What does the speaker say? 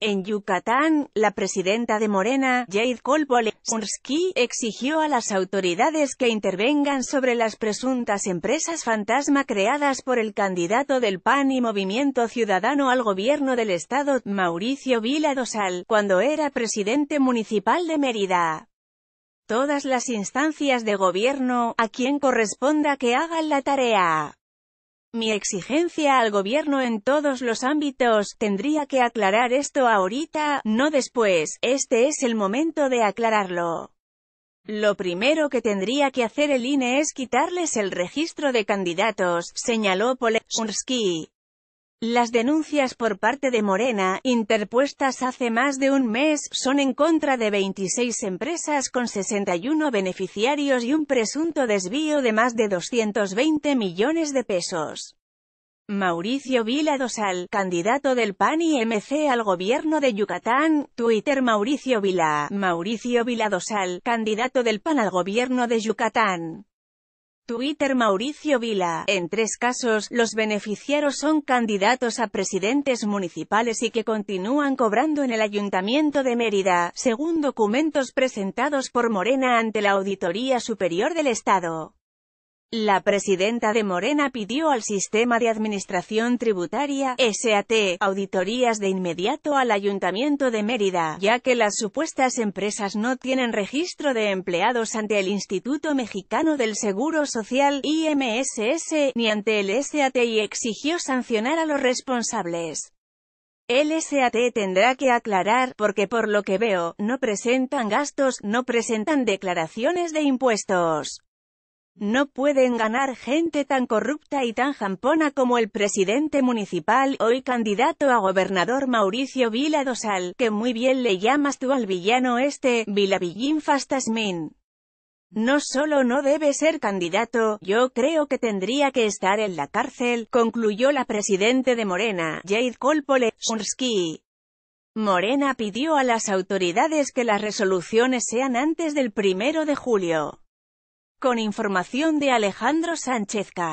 En Yucatán, la presidenta de Morena, Jade Kolbolewski, exigió a las autoridades que intervengan sobre las presuntas empresas fantasma creadas por el candidato del PAN y Movimiento Ciudadano al gobierno del estado, Mauricio Vila Dosal, cuando era presidente municipal de Mérida. Todas las instancias de gobierno, a quien corresponda que hagan la tarea. Mi exigencia al gobierno en todos los ámbitos, tendría que aclarar esto ahorita, no después, este es el momento de aclararlo. Lo primero que tendría que hacer el INE es quitarles el registro de candidatos, señaló las denuncias por parte de Morena, interpuestas hace más de un mes, son en contra de 26 empresas con 61 beneficiarios y un presunto desvío de más de 220 millones de pesos. Mauricio Vila Dosal, candidato del PAN y MC al gobierno de Yucatán, Twitter Mauricio Vila, Mauricio Vila Dosal, candidato del PAN al gobierno de Yucatán. Twitter Mauricio Vila. En tres casos, los beneficiarios son candidatos a presidentes municipales y que continúan cobrando en el Ayuntamiento de Mérida, según documentos presentados por Morena ante la Auditoría Superior del Estado. La presidenta de Morena pidió al Sistema de Administración Tributaria, SAT, auditorías de inmediato al Ayuntamiento de Mérida, ya que las supuestas empresas no tienen registro de empleados ante el Instituto Mexicano del Seguro Social, IMSS, ni ante el SAT y exigió sancionar a los responsables. El SAT tendrá que aclarar, porque por lo que veo, no presentan gastos, no presentan declaraciones de impuestos. No pueden ganar gente tan corrupta y tan jampona como el presidente municipal, hoy candidato a gobernador Mauricio Vila Dosal, que muy bien le llamas tú al villano este, Villín Fastasmin. No solo no debe ser candidato, yo creo que tendría que estar en la cárcel, concluyó la presidente de Morena, Jade Kolpole-Shursky. Morena pidió a las autoridades que las resoluciones sean antes del primero de julio. Con información de Alejandro Sánchezca.